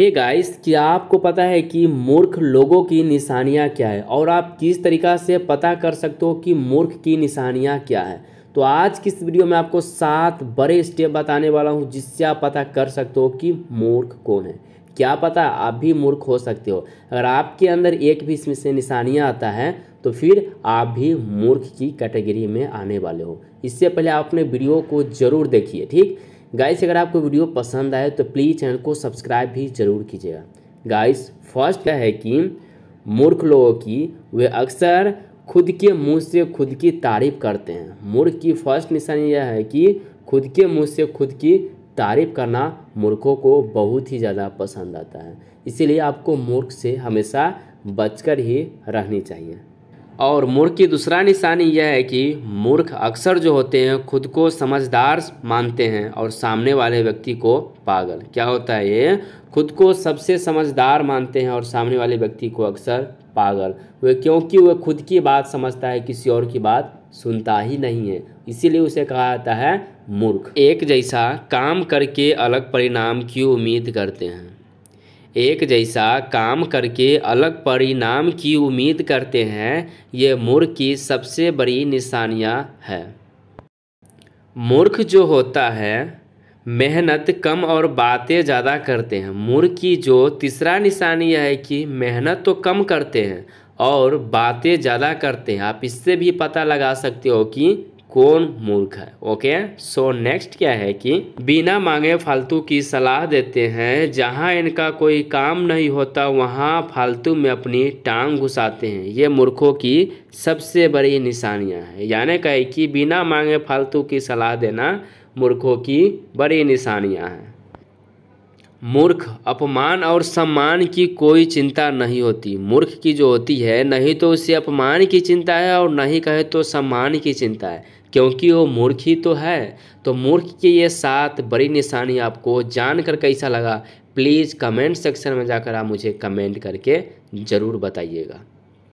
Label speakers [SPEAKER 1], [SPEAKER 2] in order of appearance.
[SPEAKER 1] हे hey guys कि आपको पता है कि मूर्ख लोगों की निशानियाँ क्या है और आप किस तरीका से पता कर सकते हो कि मूर्ख की निशानियाँ क्या है तो आज की इस वीडियो में आपको सात बड़े स्टेप बताने वाला हूँ जिससे आप पता कर सकते हो कि मूर्ख कौन है क्या पता आप भी मूर्ख हो सकते हो अगर आपके अंदर एक भी इसमें से निशानियाँ आता है तो फिर आप भी मूर्ख की कैटेगरी में आने वाले हो इससे पहले आप अपने वीडियो को ज़रूर देखिए ठीक गाइस अगर आपको वीडियो पसंद आए तो प्लीज़ चैनल को सब्सक्राइब भी जरूर कीजिएगा गाइस फर्स्ट क्या है कि मूर्ख लोगों की वे अक्सर खुद के मुंह से खुद की तारीफ करते हैं मूर्ख की फर्स्ट निशानी यह है कि खुद के मुंह से खुद की तारीफ करना मूर्खों को बहुत ही ज़्यादा पसंद आता है इसीलिए आपको मूर्ख से हमेशा बचकर ही रहनी चाहिए और मूर्ख की दूसरा निशानी यह है कि मूर्ख अक्सर जो होते हैं खुद को समझदार मानते हैं और सामने वाले व्यक्ति को पागल क्या होता है ये खुद को सबसे समझदार मानते हैं और सामने वाले व्यक्ति को अक्सर पागल वे क्योंकि वह खुद की बात समझता है किसी और की बात सुनता ही नहीं है इसीलिए उसे कहा जाता है मूर्ख एक जैसा काम करके अलग परिणाम की उम्मीद करते हैं एक जैसा काम करके अलग परिणाम की उम्मीद करते हैं ये मूर्ख की सबसे बड़ी निशानियाँ है मूर्ख जो होता है मेहनत कम और बातें ज़्यादा करते हैं मूर्ख की जो तीसरा निशानी है कि मेहनत तो कम करते हैं और बातें ज़्यादा करते हैं आप इससे भी पता लगा सकते हो कि कौन मूर्ख है ओके सो नेक्स्ट क्या है कि बिना मांगे फालतू की सलाह देते हैं जहाँ इनका कोई काम नहीं होता वहाँ फालतू में अपनी टांग घुसाते हैं ये मूर्खों की सबसे बड़ी निशानियाँ हैं यानी कहे कि बिना मांगे फालतू की सलाह देना मूर्खों की बड़ी निशानियाँ हैं मूर्ख अपमान और सम्मान की कोई चिंता नहीं होती मूर्ख की जो होती है नहीं तो उसे अपमान की चिंता है और नहीं कहे तो सम्मान की चिंता है क्योंकि वो मूर्ख ही तो है तो मूर्ख की ये सात बड़ी निशानी आपको जानकर कैसा लगा प्लीज़ कमेंट सेक्शन में जाकर आप मुझे कमेंट करके ज़रूर बताइएगा